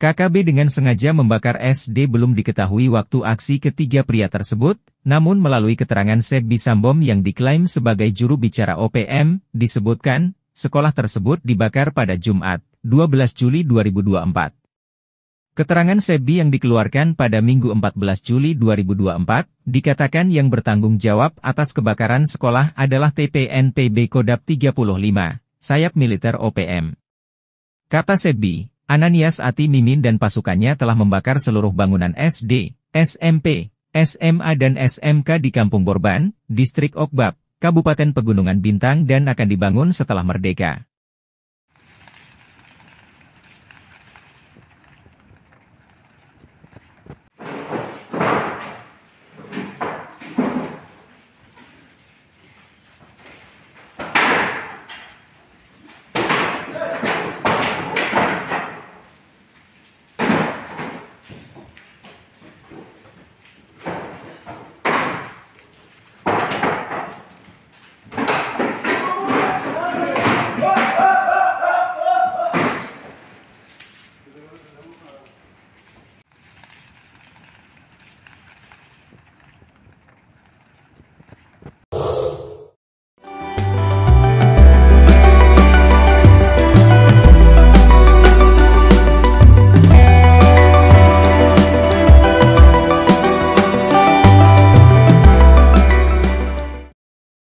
KKB dengan sengaja membakar SD belum diketahui waktu aksi ketiga pria tersebut, namun melalui keterangan Sebi Sambom yang diklaim sebagai juru bicara OPM, disebutkan, sekolah tersebut dibakar pada Jumat, 12 Juli 2024. Keterangan Sebi yang dikeluarkan pada Minggu 14 Juli 2024, dikatakan yang bertanggung jawab atas kebakaran sekolah adalah TPNPB Kodap 35, sayap militer OPM. Kata Sebi, Ananias Ati Mimin dan pasukannya telah membakar seluruh bangunan SD, SMP, SMA dan SMK di Kampung Borban, Distrik Okbab, Kabupaten Pegunungan Bintang dan akan dibangun setelah merdeka.